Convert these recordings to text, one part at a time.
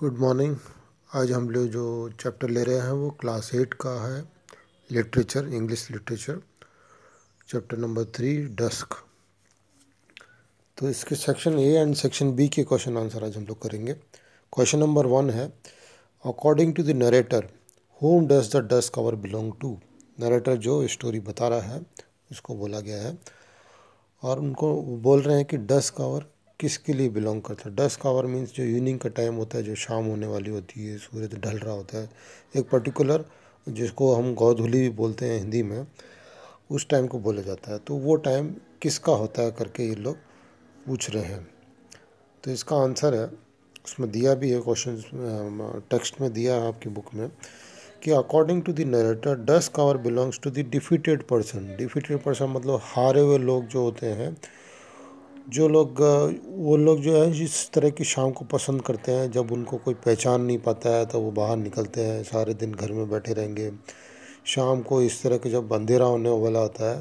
Good morning आज हम लोग जो चैप्टर ले रहे हैं वो क्लास एट का है literature English literature chapter number three dusk तो इसके section A and section B के क्वेश्चन आंसर आज हम लोग करेंगे क्वेश्चन नंबर वन है according to the narrator whom does the dusk hour belong to narrator जो स्टोरी बता रहा है उसको बोला गया है और उनको बोल रहे हैं कि डस्क आवर किसके लिए बिलोंग करता है डस्क आवर मीन्स जो इवनिंग का टाइम होता है जो शाम होने वाली होती है सूरज ढल रहा होता है एक पर्टिकुलर जिसको हम गौधुली भी बोलते हैं हिंदी में उस टाइम को बोला जाता है तो वो टाइम किसका होता है करके ये लोग पूछ रहे हैं तो इसका आंसर है उसमें दिया भी है क्वेश्चन टेक्स्ट में दिया है आपकी बुक में कि according to the narrator dusk hour belongs to the defeated person defeated person मतलब हारे हुए लोग जो होते हैं जो लोग वो लोग जो है इस तरह की शाम को पसंद करते हैं जब उनको कोई पहचान नहीं पाता है तो वो बाहर निकलते हैं सारे दिन घर में बैठे रहेंगे शाम को इस तरह के जब अंधेरा होने वाला होता है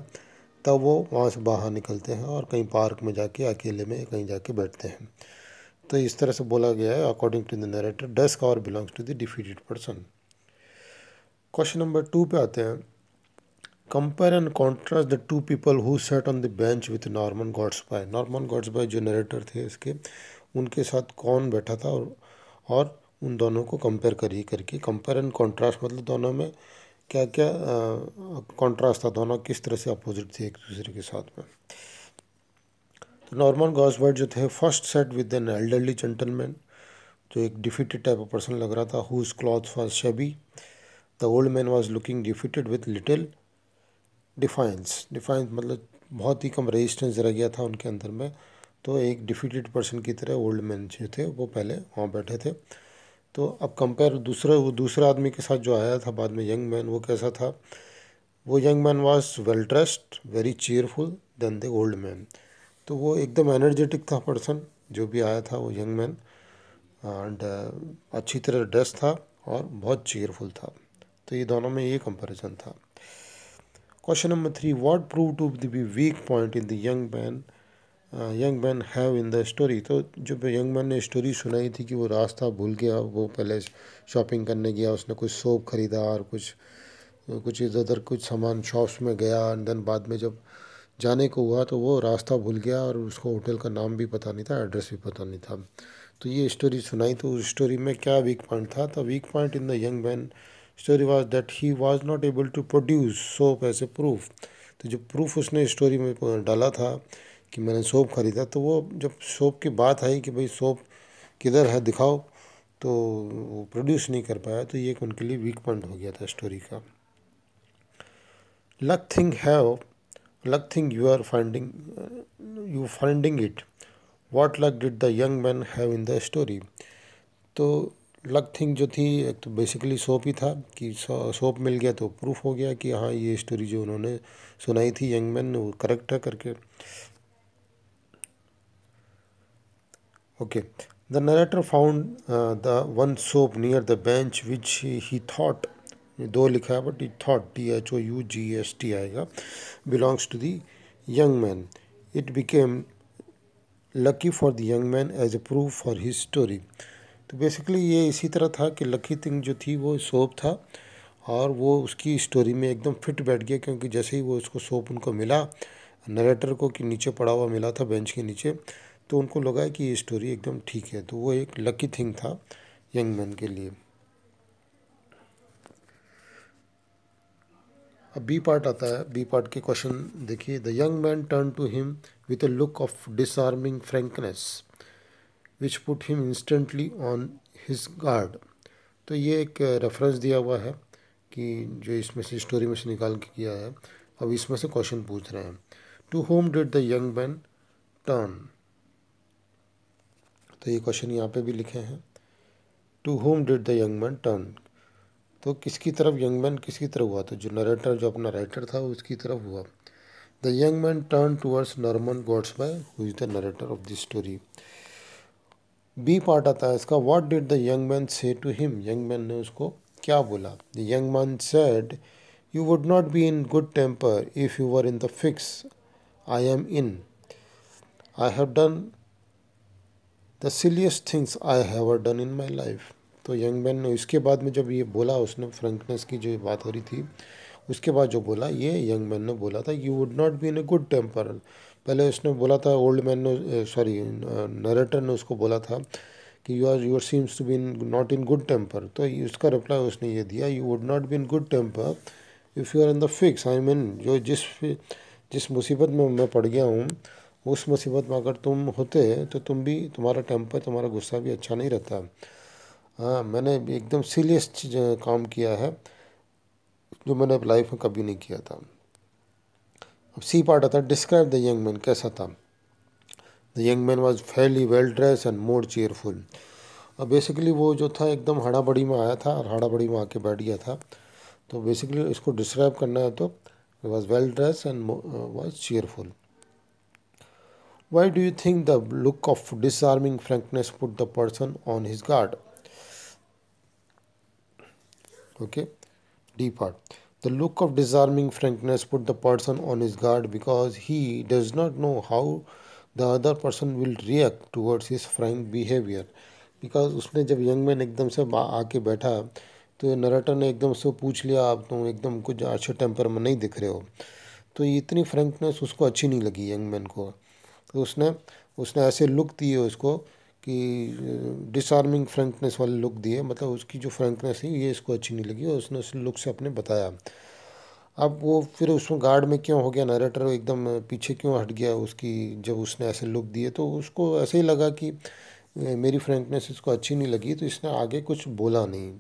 तब वो वहाँ से बाहर निकलते हैं और कहीं पार्क में जाके अकेले में कहीं जाके बैठते हैं तो इस तरह से बोला गया है according to the narrator dusk hour belongs to the defeated person question number two पे आते हैं Compare and contrast the two people who sat on the bench with Norman Godsby. Norman Godsby जो narrator थे इसके उनके साथ कौन बैठा था और और उन दोनों को कंपेयर करिए करके कंपेयर and कॉन्ट्रास्ट मतलब दोनों में क्या क्या कॉन्ट्रास्ट था दोनों किस तरह से अपोजिट थे एक दूसरे के साथ में तो नॉर्मन गॉसबर्ड जो थे first sat with an elderly gentleman जो एक डिफिटेड टाइप ऑफ पर्सन लग रहा था whose cloth for shabby the old man was looking defeated with little defiance defiance मतलब बहुत ही कम रेजिस्टेंस रह गया था उनके अंदर में तो एक डिफीटेड पर्सन की तरह ओल्ड मैन जो थे वो पहले वहाँ बैठे थे तो अब कंपेयर दूसरा वो दूसरे आदमी के साथ जो आया था बाद में यंग मैन वो कैसा था वो young man was well dressed very cheerful then the old man तो वो एकदम एनर्जेटिक था पर्सन जो भी आया था वो यंग मैन एंड अच्छी तरह ड्रेस था और बहुत चेयरफुल था तो ये दोनों में ये कंपेरिजन था Question number three, what proved to be weak point in the young man young man have in the story तो जब यंग मैन ने स्टोरी सुनाई थी कि वो रास्ता भूल गया वो पहले शॉपिंग करने गया उसने कुछ सोप ख़रीदा और कुछ uh, कुछ इधर उधर कुछ सामान शॉप्स में गया एंड देन बाद में जब जाने को हुआ तो वो रास्ता भूल गया और उसको होटल का नाम भी पता नहीं था एड्रेस भी पता नहीं था तो ये स्टोरी सुनाई तो उस स्टोरी में क्या वीक पॉइंट था तो weak point in the young man story was that he was not able to produce soap as a proof तो जो प्रूफ उसने स्टोरी में डाला था कि मैंने सोप ख़रीदा तो वो जब सोप की बात आई कि भाई सोप किधर है दिखाओ तो वो प्रोड्यूस नहीं कर पाया तो ये एक उनके लिए वीक पॉइंट हो गया था स्टोरी का luck thing have luck thing you are finding you finding it what luck did the young man have in the story तो लक थिंग जो थी एक तो बेसिकली सोप ही था कि सोप मिल गया तो प्रूफ हो गया कि हाँ ये स्टोरी जो उन्होंने सुनाई थी यंग मैन वो करेक्ट है करके okay the narrator found the one soap near the bench which he thought दो लिखा है but it thought T H O U G S T आएगा belongs to the young man it became lucky for the young man as a proof for his story तो basically ये इसी तरह था कि लकी थिंग जो थी वो सोप था और वो उसकी स्टोरी में एकदम फिट बैठ गया क्योंकि जैसे ही वो उसको सोप उनको मिला नरेटर को कि नीचे पड़ा हुआ मिला था बेंच के नीचे तो उनको लगा कि ये स्टोरी एकदम ठीक है तो वो एक लकी थिंग था यंग मैन के लिए अब बी पार्ट आता है बी पार्ट के क्वेश्चन देखिए the young man turn to him with a look of disarming frankness which put him instantly on his guard तो ये एक रेफरेंस uh, दिया हुआ है कि जो इसमें से स्टोरी में से निकाल के किया है अब इसमें से क्वेश्चन पूछ रहे हैं to whom did the young man turn तो ये क्वेश्चन यहाँ पे भी लिखे हैं to whom did the young man turn तो किसकी तरफ यंग मैन किसकी तरफ हुआ तो जो नरेटर जो अपना राइटर था उसकी तरफ हुआ the young man turn towards Norman Gortsby who is the narrator of this story B part आता है इसका what did the young man say to him young man ने उसको क्या बोला the young man said you would not be in good temper if you were in the fix I am in I have done the silliest thing I have done in my life तो young man ने इसके बाद में जब ये बोला उसने frankness की जो बात हो रही थी उसके बाद जो बोला ये यंग मैन ने बोला था you would not be in a good temper पहले उसने बोला था ओल्ड मैन ने सॉरी नरेटर ने उसको बोला था कि you are your seems to be not in good temper तो उसका रिप्लाई उसने ये दिया you would not be in good temper if you are in the fix I mean जो जिस जिस मुसीबत में मैं पड़ गया हूँ उस मुसीबत में अगर तुम होते तो तुम भी तुम्हारा टेम्पर तुम्हारा गुस्सा भी अच्छा नहीं रहता हाँ मैंने एकदम सीरियस काम किया है जो मैंने लाइफ में कभी नहीं किया था अब सी पार्ट आता है डिस्क्राइब द यंग मैन कैसा था the young man was fairly well dress and more cheerful अब बेसिकली वो जो था एकदम हाड़ाबड़ी में आया था और हाड़ाबड़ी में आके बैठ गया था तो बेसिकली इसको डिस्क्राइब करना है तो was well dress and was cheerful why do you think the look of disarming frankness put the person on his guard okay D part The look of disarming frankness put the person on his guard because he does not know how the other person will react towards his frank behavior. Because उसने जब young man एकदम से आके बैठा तो narrator ने एकदम से पूछ लिया आप तुम तो एकदम कुछ अच्छे टेम्पर में नहीं दिख रहे हो तो इतनी फ्रेंकनेस उसको अच्छी नहीं लगी यंग मैन को तो उसने उसने ऐसे लुक दिए उसको कि डिसआर्मिंग फ्रेंकनेस वाले लुक दिए मतलब उसकी जो फ्रेंकनेस थी ये इसको अच्छी नहीं लगी और उसने उस लुक से अपने बताया अब वो फिर उसमें गार्ड में क्यों हो गया नरेटर एकदम पीछे क्यों हट गया उसकी जब उसने ऐसे लुक दिए तो उसको ऐसे ही लगा कि मेरी फ्रेंकनेस इसको अच्छी नहीं लगी तो इसने आगे कुछ बोला नहीं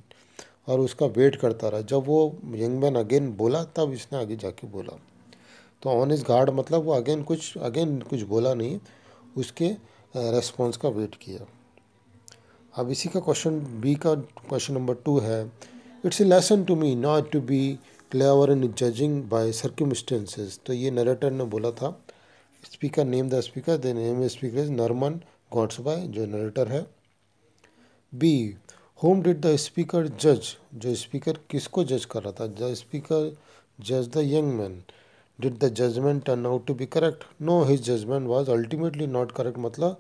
और उसका वेट करता रहा जब वो यंग मैन अगेन बोला तब इसने आगे जाके बोला तो ऑन इस गार्ड मतलब वो अगेन कुछ अगेन कुछ बोला नहीं उसके रेस्पॉन्स का वेट किया अब इसी का क्वेश्चन बी का क्वेश्चन नंबर टू है it's a lesson to me not to be clever in judging by circumstances तो ये नरेटर ने बोला था speaker name the speaker the name speaker is Norman Gortsby जो नरेटर है B whom did the speaker जज जो speaker किसको जज कर रहा था द स्पीकर जज the young man did the judgment turn out to B correct no his judgment was ultimately not correct मतलब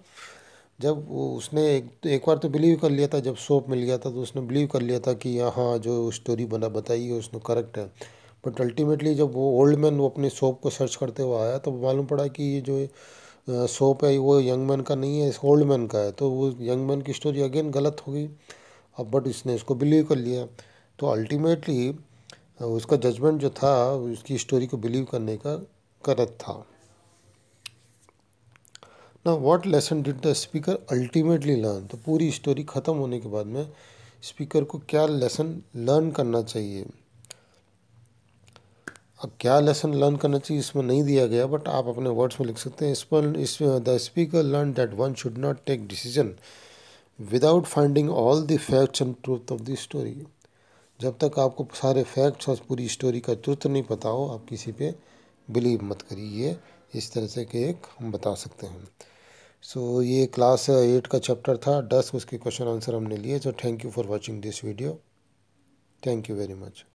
जब उसने एक एक बार तो बिलीव कर लिया था जब सोप मिल गया था तो उसने बिलीव कर लिया था कि यहाँ जो स्टोरी बना बताई है उसने करेक्ट है बट अल्टीमेटली जब वो ओल्ड मैन वो अपने सोप को सर्च करते हुए आया तो मालूम पड़ा कि ये जो सोप है वो यंग मैन का नहीं है इस ओल्ड मैन का है तो वो यंग मैन की स्टोरी अगेन गलत हो गई अब बट इसने इसको बिलीव कर लिया तो अल्टीमेटली उसका जजमेंट जो था उसकी स्टोरी को बिलीव करने का गलत था ना what lesson did the speaker ultimately learn तो पूरी स्टोरी ख़त्म होने के बाद में स्पीकर को क्या लेसन लर्न करना चाहिए अब क्या लेसन लर्न करना चाहिए इसमें नहीं दिया गया बट आप अपने वर्ड्स में लिख सकते हैं इस पर इस the speaker learn that one should not take decision without finding all the facts and truth of the story जब तक आपको सारे फैक्ट्स और पूरी स्टोरी का तत्व नहीं पता हो आप किसी पे बिलीव मत करिए इस तरह से कि एक हम बता सकते हैं सो so, ये क्लास एट का चैप्टर था डस्क उसके क्वेश्चन आंसर हमने लिए so thank you for watching this video thank you very much